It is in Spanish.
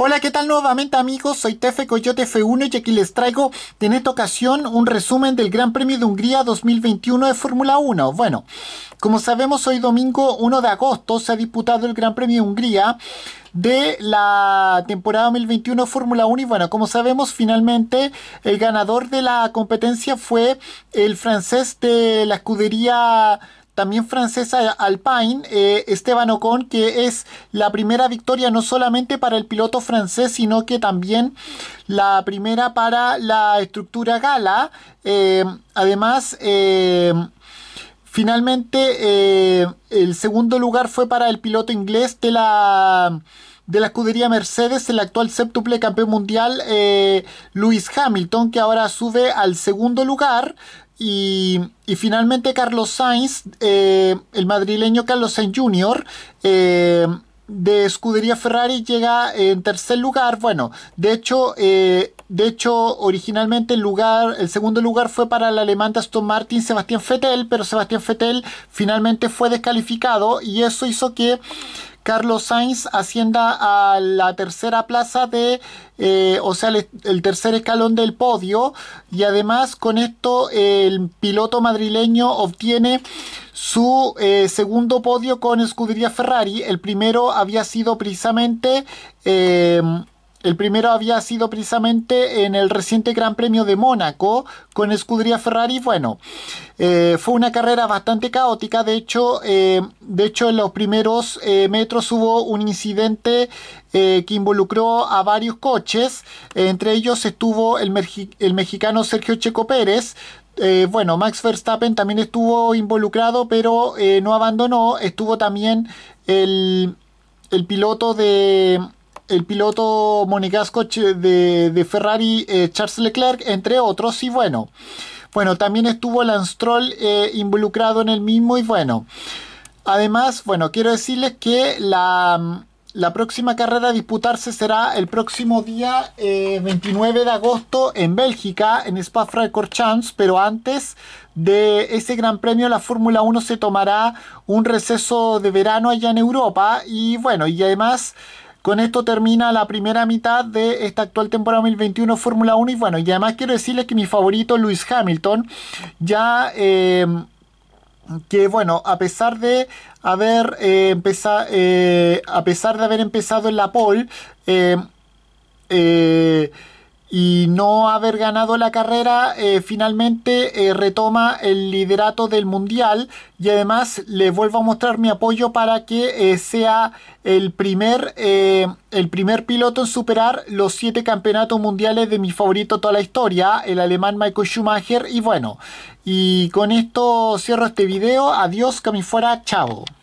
Hola, ¿qué tal nuevamente amigos? Soy Tefe Coyote F1 y aquí les traigo en esta ocasión un resumen del Gran Premio de Hungría 2021 de Fórmula 1. Bueno, como sabemos hoy domingo 1 de agosto se ha disputado el Gran Premio de Hungría de la temporada 2021 Fórmula 1 y bueno, como sabemos finalmente el ganador de la competencia fue el francés de la escudería también francesa Alpine, eh, Esteban Ocon, que es la primera victoria no solamente para el piloto francés, sino que también la primera para la estructura gala. Eh, además, eh, finalmente el segundo lugar fue para el piloto inglés de la de la escudería Mercedes, el actual séptuple campeón mundial eh, Hamilton, que ahora sube al segundo lugar. Y, finalmente Carlos Sainz, eh, el madrileño Carlos Sainz Jr., eh, de Escudería Ferrari llega en tercer lugar. Bueno, de hecho, eh, de hecho, originalmente el lugar, el segundo lugar fue para el alemán de Aston Martin, Sebastián Fettel pero Sebastián Fettel finalmente fue descalificado y eso hizo que Carlos Sainz ascienda a la tercera plaza de, eh, o sea, el, tercer escalón del podio. Y además con esto el piloto madrileño obtiene su eh, segundo podio con escudería Ferrari. El primero había sido precisamente... Eh, el primero había sido precisamente en el reciente Gran Premio de Mónaco con escudería Ferrari. Bueno, eh, fue una carrera bastante caótica. De hecho, eh, de hecho en los primeros eh, metros hubo un incidente que involucró a varios coches. entre ellos estuvo el, mexicano Sergio Checo Pérez, bueno, Max Verstappen también estuvo involucrado, pero no abandonó. Estuvo también el piloto de, el piloto monegasco de, de Ferrari, eh, Charles Leclerc, entre otros, y bueno. Bueno, también estuvo Lance Troll eh, involucrado en el mismo y bueno. Además, bueno, quiero decirles que la, próxima carrera a disputarse será el próximo día 29 eh, de agosto en Bélgica, en Spa-Francorchamps, pero antes de ese gran premio la Fórmula 1 se tomará un receso de verano allá en Europa y bueno, y además con esto termina la primera mitad de esta actual temporada 2021 Fórmula 1 y bueno, y además quiero decirles que mi favorito Luis Hamilton ya... Em, que bueno, a pesar de haber eh, empezado, eh, a pesar de haber empezado en la pole, em, eh, no haber ganado la carrera, eh, finalmente eh, retoma el liderato del Mundial y además le vuelvo a mostrar mi apoyo para que eh, sea el primer, el primer piloto en superar los siete campeonatos mundiales de mi favorito toda la historia, el alemán Michael Schumacher. Y bueno, y con esto cierro este video. Adiós, que fuera, chao.